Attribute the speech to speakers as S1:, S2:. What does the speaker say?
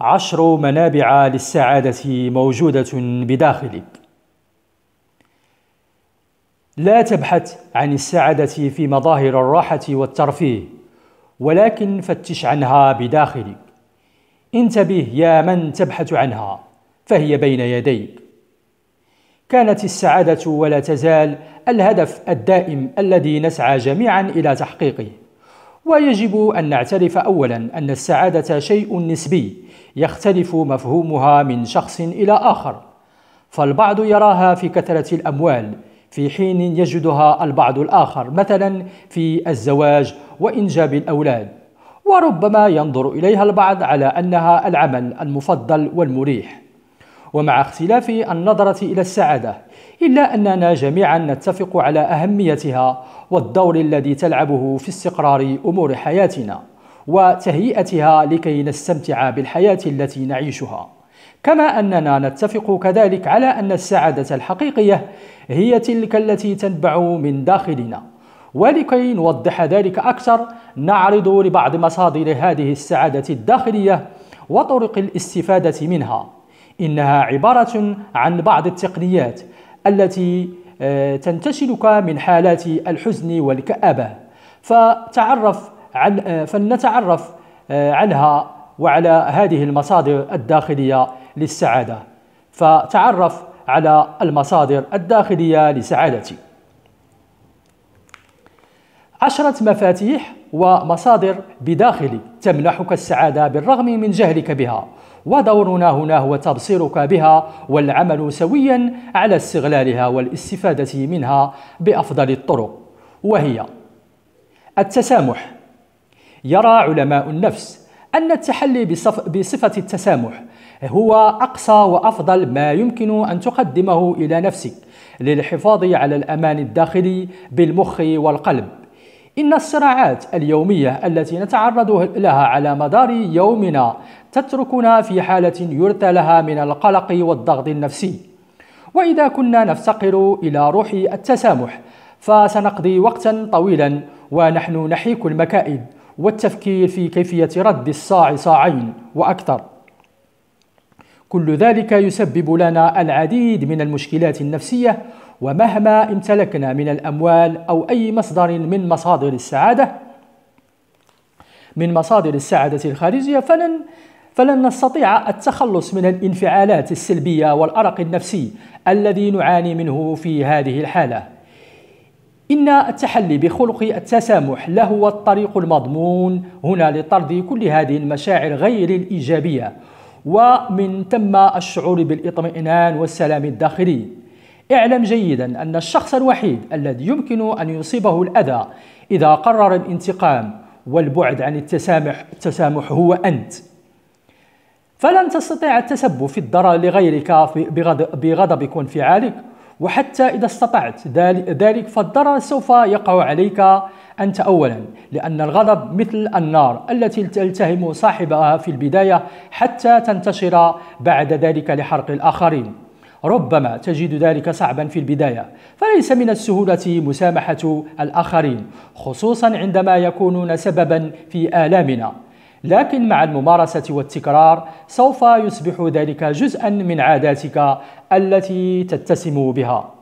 S1: عشر منابع للسعادة موجودة بداخلك لا تبحث عن السعادة في مظاهر الراحة والترفيه ولكن فتش عنها بداخلك انتبه يا من تبحث عنها فهي بين يديك كانت السعادة ولا تزال الهدف الدائم الذي نسعى جميعا إلى تحقيقه ويجب أن نعترف أولا أن السعادة شيء نسبي يختلف مفهومها من شخص إلى آخر فالبعض يراها في كثرة الأموال في حين يجدها البعض الآخر مثلا في الزواج وإنجاب الأولاد وربما ينظر إليها البعض على أنها العمل المفضل والمريح ومع اختلاف النظرة إلى السعادة إلا أننا جميعا نتفق على أهميتها والدور الذي تلعبه في استقرار أمور حياتنا وتهيئتها لكي نستمتع بالحياة التي نعيشها كما أننا نتفق كذلك على أن السعادة الحقيقية هي تلك التي تنبع من داخلنا ولكي نوضح ذلك أكثر نعرض لبعض مصادر هذه السعادة الداخلية وطرق الاستفادة منها إنها عبارة عن بعض التقنيات التي آه، تنتشلك من حالات الحزن والكآبة فتعرف عن آه، فلنتعرف آه، عنها وعلى هذه المصادر الداخلية للسعادة فتعرف على المصادر الداخلية لسعادتي عشرة مفاتيح ومصادر بداخلك تمنحك السعادة بالرغم من جهلك بها ودورنا هنا هو تبصيرك بها والعمل سويا على استغلالها والاستفادة منها بأفضل الطرق وهي التسامح يرى علماء النفس أن التحلي بصف بصفة التسامح هو أقصى وأفضل ما يمكن أن تقدمه إلى نفسك للحفاظ على الأمان الداخلي بالمخ والقلب إن الصراعات اليومية التي نتعرض لها على مدار يومنا تتركنا في حالة يرثى لها من القلق والضغط النفسي وإذا كنا نفتقر إلى روح التسامح فسنقضي وقتا طويلا ونحن نحيك المكائد والتفكير في كيفية رد الصاع صاعين وأكثر كل ذلك يسبب لنا العديد من المشكلات النفسية ومهما امتلكنا من الأموال أو أي مصدر من مصادر السعادة من مصادر السعادة الخارجية فلن فلن نستطيع التخلص من الانفعالات السلبية والأرق النفسي الذي نعاني منه في هذه الحالة إن التحلي بخلق التسامح لهو الطريق المضمون هنا لطرد كل هذه المشاعر غير الإيجابية ومن ثم الشعور بالاطمئنان والسلام الداخلي اعلم جيدا أن الشخص الوحيد الذي يمكن أن يصيبه الأذى إذا قرر الانتقام والبعد عن التسامح التسامح هو أنت فلن تستطيع التسبب في الضرر لغيرك بغضبك وانفعالك وحتى إذا استطعت ذلك فالضرر سوف يقع عليك أنت أولا لأن الغضب مثل النار التي تلتهم صاحبها في البداية حتى تنتشر بعد ذلك لحرق الآخرين ربما تجد ذلك صعبا في البداية فليس من السهولة مسامحة الآخرين خصوصا عندما يكونون سببا في آلامنا لكن مع الممارسة والتكرار سوف يصبح ذلك جزءا من عاداتك التي تتسم بها